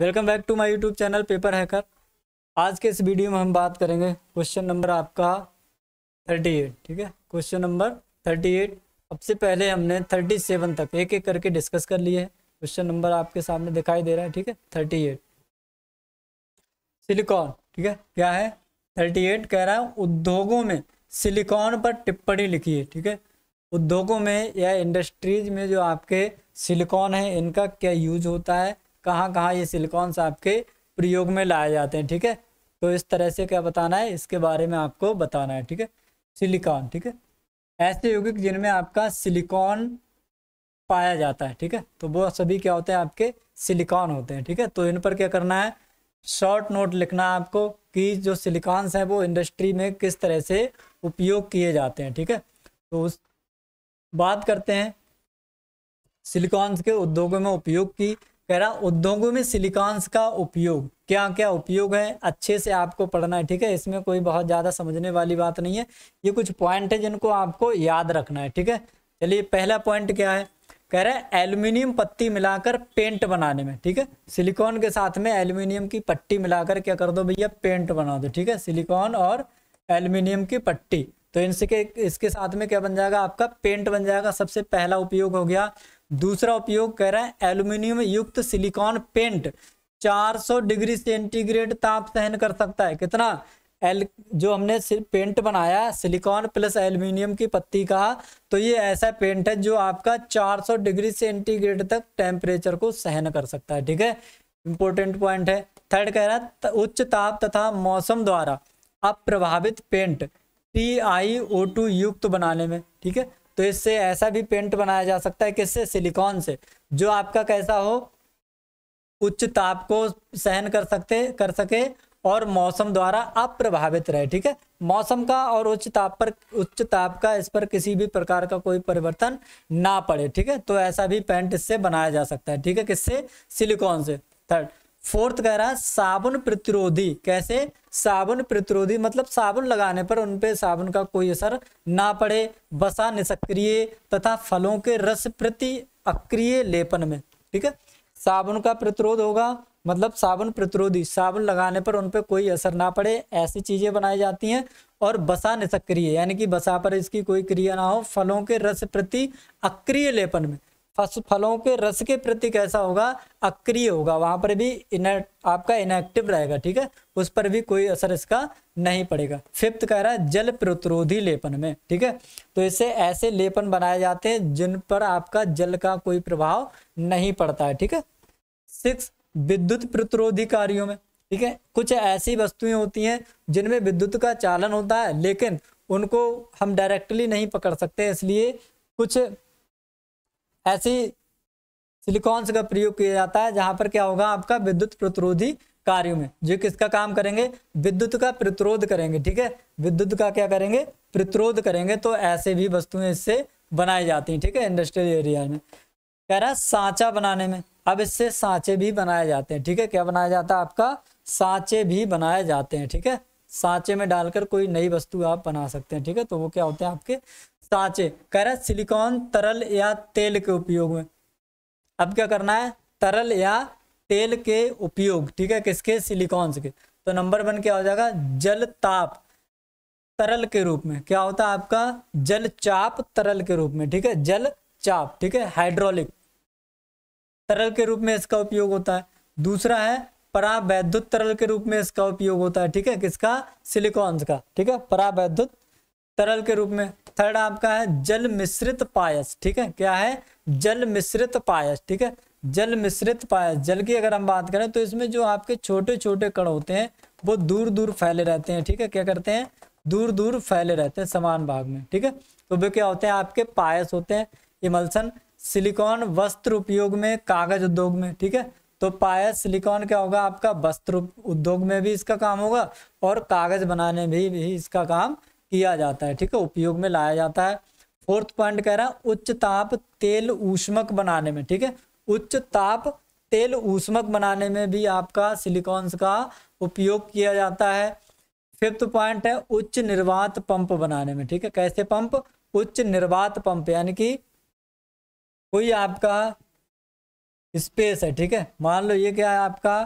welcome back to my YouTube channel paper hacker आज के इस वीडियो में हम बात करेंगे क्वेश्चन नंबर आपका 38 ठीक है क्वेश्चन नंबर 38 अब से पहले हमने 37 तक एक एक करके डिस्कस कर लिए है क्वेश्चन नंबर आपके सामने दिखाई दे रहा है ठीक है 38 सिलिकॉन ठीक है क्या है 38 कह रहा है उद्योगों में सिलिकॉन पर टिप्पणी लिखी है ठीक है उद्योगों में या इंडस्ट्रीज में जो आपके सिलिकॉन है इनका क्या यूज होता है कहाँ कहाँ ये सिलिकॉन्स आपके प्रयोग में लाए जाते हैं ठीक है तो इस तरह से क्या बताना है इसके बारे में आपको बताना है ठीक है सिलिकॉन ठीक है ऐसे यौगिक जिनमें आपका सिलिकॉन पाया जाता है ठीक है तो वो सभी क्या होते हैं आपके सिलिकॉन होते हैं ठीक है तो इन पर क्या करना है शॉर्ट नोट लिखना है आपको कि जो सिलिकॉन्स हैं वो इंडस्ट्री में किस तरह से उपयोग किए जाते हैं ठीक है तो उस बात करते हैं सिलिकॉन्स के उद्योगों में उपयोग की कह रहा उद्योगों में सिलिकॉन्स का उपयोग क्या क्या उपयोग है अच्छे से आपको पढ़ना है ठीक है इसमें कोई बहुत ज़्यादा समझने वाली बात नहीं है ये कुछ पॉइंट है जिनको आपको याद रखना है ठीक है चलिए पहला पॉइंट क्या है कह रहे हैं एल्यूमिनियम पत्ती मिलाकर पेंट बनाने में ठीक है सिलिकॉन के साथ में एल्यूमिनियम की पट्टी मिलाकर क्या कर दो भैया पेंट बना दो ठीक है सिलिकॉन और एल्यूमिनियम की पट्टी तो इनसे के इसके साथ में क्या बन जाएगा आपका पेंट बन जाएगा सबसे पहला उपयोग हो गया दूसरा उपयोग कर रहा है एल्यूमिनियम युक्त सिलिकॉन पेंट 400 डिग्री सेंटीग्रेड ताप सहन कर सकता है कितना एल जो हमने पेंट बनाया सिलिकॉन प्लस एल्यूमिनियम की पत्ती का तो ये ऐसा पेंट है जो आपका 400 डिग्री सेंटीग्रेड तक टेम्परेचर को सहन कर सकता है ठीक है इंपॉर्टेंट पॉइंट है थर्ड कह रहा है उच्च ताप तथा मौसम द्वारा अप्रभावित paint T I O two युक्त बनाने में ठीक है तो इससे ऐसा भी पेंट बनाया जा सकता है किससे सिलिकॉन से जो आपका कैसा हो उच्च ताप को सहन कर सकते कर सके और मौसम द्वारा अप्रभावित रहे ठीक है मौसम का और उच्च ताप पर उच्च ताप का इस पर किसी भी प्रकार का कोई परिवर्तन ना पड़े ठीक है तो ऐसा भी पेंट इससे बनाया जा सकता है ठीक है किससे सिलिकॉन से थर्ड फोर्थ कह रहा है साबुन प्रतिरोधी कैसे साबुन प्रतिरोधी मतलब साबुन लगाने पर उनपे साबुन का कोई असर ना पड़े बसा निष्क्रिय तथा फलों के रस प्रति अक्रिय लेपन में ठीक है साबुन का प्रतिरोध होगा मतलब साबुन प्रतिरोधी साबुन लगाने पर उनपे कोई असर ना पड़े ऐसी चीज़ें बनाई जाती हैं और बसा निष्क्रिय यानी कि बसा पर इसकी कोई क्रिया ना हो फलों के रस प्रति अक्रिय लेपन में फलों के रस के प्रति कैसा होगा अक्रिय होगा वहां पर भी इन आपका इनएक्टिव रहेगा ठीक है उस पर भी कोई असर इसका नहीं पड़ेगा फिफ्थ कह रहा है जल प्रतिरोधी लेपन में ठीक है तो इससे ऐसे लेपन बनाए जाते हैं जिन पर आपका जल का कोई प्रभाव नहीं पड़ता है ठीक है सिक्स विद्युत प्रतिरोधी कार्यों में ठीक है कुछ ऐसी वस्तुएं होती हैं जिनमें विद्युत का चालन होता है लेकिन उनको हम डायरेक्टली नहीं पकड़ सकते इसलिए कुछ ऐसी सिलिकॉन्स का प्रयोग किया जाता है जहां पर क्या होगा आपका विद्युत प्रतिरोधी कार्यों में जो किसका काम करेंगे विद्युत का प्रतिरोध करेंगे ठीक है विद्युत का क्या करेंगे प्रतिरोध करेंगे तो ऐसे भी वस्तुएं इससे बनाई जाती हैं ठीक है इंडस्ट्रियल एरिया में कह रहा है सांचा बनाने में अब इससे सांचे भी बनाए जाते हैं ठीक है क्या बनाया जाता है आपका सांचे भी बनाए जाते हैं ठीक है सांचे में डालकर कोई नई वस्तु आप बना सकते हैं ठीक है तो वो क्या होते हैं आपके सांचे कह रहे सिलिकॉन तरल या तेल के उपयोग में अब क्या करना है तरल या तेल के उपयोग ठीक है किसके सिलिकॉन्स के तो नंबर वन क्या हो जाएगा जल ताप तरल के रूप में क्या होता है आपका जल चाप तरल के रूप में ठीक है जल चाप ठीक है हाइड्रोलिक तरल के रूप में इसका उपयोग होता है दूसरा है परावैद्युत तरल के रूप में इसका उपयोग होता है ठीक है किसका सिलिकॉन्स का ठीक है परावैद्युत तरल के रूप में थर्ड आपका है जल मिश्रित पायस ठीक है क्या है जल मिश्रित पायस ठीक है जल मिश्रित पायस जल की अगर हम बात करें तो इसमें जो आपके छोटे छोटे कण होते हैं वो दूर दूर फैले रहते हैं ठीक है क्या करते हैं दूर दूर फैले रहते हैं समान भाग में ठीक है तो वे क्या होते हैं आपके पायस होते हैं इमल्सन सिलिकॉन वस्त्र उपयोग में कागज उद्योग में ठीक है तो पायस सिलिकॉन क्या होगा आपका वस्त्र उद्योग में भी इसका काम होगा और कागज बनाने में भी, भी इसका काम किया जाता है ठीक है उपयोग में लाया जाता है फोर्थ पॉइंट कह रहा है उच्च ताप तेल ऊष्मक बनाने में ठीक है उच्च ताप तेल ऊष्मक बनाने में भी आपका सिलिकॉन्स का उपयोग किया जाता है फिफ्थ पॉइंट है उच्च निर्वात पंप बनाने में ठीक है कैसे पंप उच्च निर्वात पंप यानी कि कोई आपका स्पेस है ठीक है मान लो ये क्या है आपका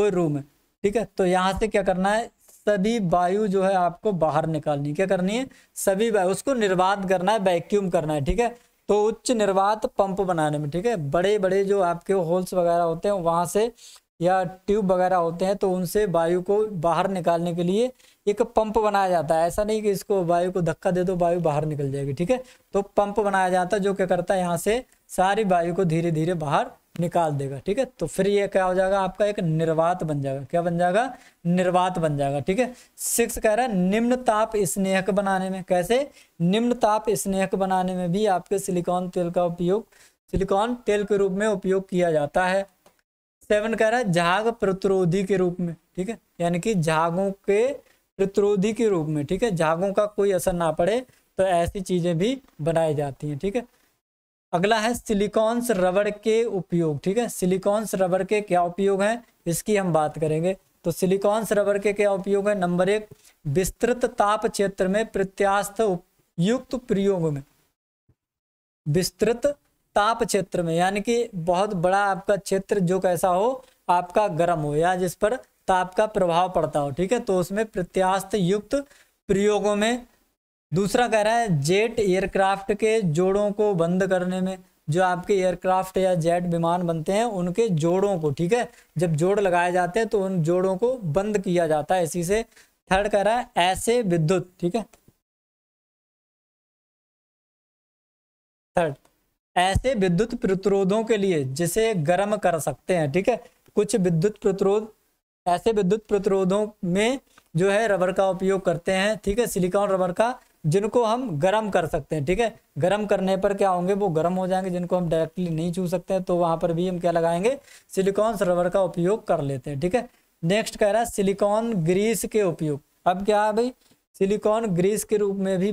कोई रूम है ठीक है तो यहाँ से क्या करना है सभी वायु जो है आपको बाहर निकालनी क्या करनी है सभी वायु उसको निर्वात करना है वैक्यूम करना है ठीक है तो उच्च निर्वात पंप बनाने में ठीक है बड़े बड़े जो आपके होल्स वगैरह होते हैं वहां से या ट्यूब वगैरह होते हैं तो उनसे वायु को बाहर निकालने के लिए एक पंप बनाया जाता है ऐसा नहीं कि इसको वायु को धक्का दे दो वायु बाहर निकल जाएगी ठीक है तो पंप बनाया जाता है जो क्या करता है यहाँ से सारी वायु को धीरे धीरे बाहर निकाल देगा ठीक है तो फिर ये क्या हो जाएगा आपका एक निर्वात बन जाएगा क्या बन जाएगा निर्वात बन जाएगा ठीक है सिक्स कह रहा है निम्न ताप स्नेहक बनाने में कैसे निम्न ताप स्नेहक बनाने में भी आपके सिलिकॉन तेल का उपयोग सिलिकॉन तेल के रूप में उपयोग किया जाता है सेवन कह रहा है झाग प्रतिरोधी के रूप में ठीक है यानी कि झागों के प्रतिरोधी के रूप में ठीक है झागों का कोई असर ना पड़े तो ऐसी चीज़ें भी बनाई जाती हैं ठीक है अगला है सिलिकॉन्स रबड़ के उपयोग ठीक है सिलिकॉन्स रबड़ के क्या उपयोग हैं इसकी हम बात करेंगे तो सिलिकॉन्स रबड़ के क्या उपयोग है नंबर एक विस्तृत ताप क्षेत्र में प्रत्यास्थ युक्त प्रयोग में विस्तृत ताप क्षेत्र में यानी कि बहुत बड़ा आपका क्षेत्र जो कैसा हो आपका गर्म हो या जिस पर ताप का प्रभाव पड़ता हो ठीक है तो उसमें प्रत्यास्थ युक्त प्रयोगों में दूसरा कह रहा है जेट एयरक्राफ्ट के जोड़ों को बंद करने में जो आपके एयरक्राफ्ट या जेट विमान बनते हैं उनके जोड़ों को ठीक है जब जोड़ लगाए जाते हैं तो उन जोड़ों को बंद किया जाता है इसी से थर्ड कह रहा है ऐसे विद्युत ठीक है थर्ड ऐसे विद्युत प्रतिरोधों के लिए जिसे गर्म कर सकते हैं ठीक है कुछ विद्युत प्रतिरोध ऐसे विद्युत प्रतिरोधों में जो है रबर का उपयोग करते हैं ठीक है सिलिकॉन रबर का जिनको हम गर्म कर सकते हैं ठीक है गर्म करने पर क्या होंगे वो गर्म हो जाएंगे जिनको हम डायरेक्टली नहीं छू सकते हैं तो वहां पर भी हम क्या लगाएंगे सिलिकॉन रबर का उपयोग कर लेते हैं ठीक है नेक्स्ट कह रहा है सिलिकॉन ग्रीस के उपयोग अब क्या है भाई सिलिकॉन ग्रीस के रूप में भी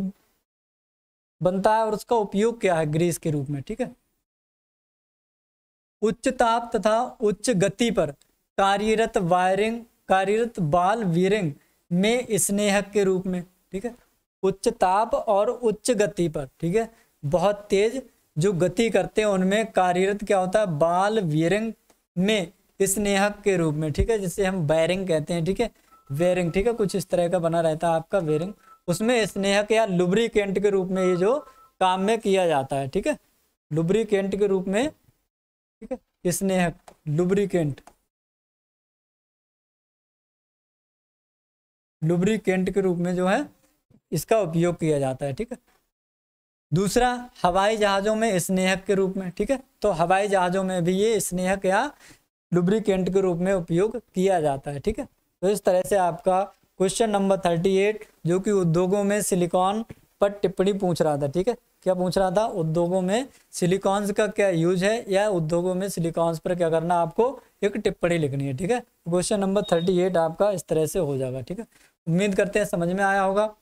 बनता है और उसका उपयोग क्या है ग्रीस के रूप में ठीक है उच्च ताप तथा उच्च गति पर कार्यरत वायरिंग कार्यरत बाल वीरिंग में स्नेहक के रूप में ठीक है उच्च ताप और उच्च गति पर ठीक है बहुत तेज जो गति करते हैं उनमें कार्यरत क्या होता है बाल वीरिंग में स्नेहक के रूप में ठीक है जिसे हम बैरिंग कहते हैं ठीक है वेरिंग ठीक है कुछ इस तरह का बना रहता है आपका वेरिंग उसमें स्नेहक या लुब्रिकेंट के रूप में ये जो काम में किया जाता है ठीक है लुब्रिकेंट के रूप में ठीक है स्नेहक लुब्रिकेंट लुब्रिकेंट के रूप में जो है इसका उपयोग किया जाता है ठीक है दूसरा हवाई जहाज़ों में स्नेहक के रूप में ठीक है तो हवाई जहाज़ों में भी ये स्नेहक या लुब्रिकेंट के रूप में उपयोग किया जाता है ठीक है तो इस तरह से आपका क्वेश्चन नंबर थर्टी एट जो कि उद्योगों में सिलिकॉन पर टिप्पणी पूछ रहा था ठीक है क्या पूछ रहा था उद्योगों में सिलिकॉन्स का क्या यूज है या उद्योगों में सिलिकॉन्स पर क्या करना आपको एक टिप्पणी लिखनी है ठीक है क्वेश्चन नंबर थर्टी एट आपका इस तरह से हो जाएगा ठीक है उम्मीद करते हैं समझ में आया होगा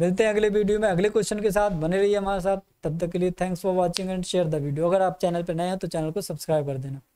मिलते हैं अगले वीडियो में अगले क्वेश्चन के साथ बने रहिए हमारे साथ तब तक के लिए thanks for watching and share the video अगर आप चैनल पर नए हैं तो चैनल को सब्सक्राइब कर देना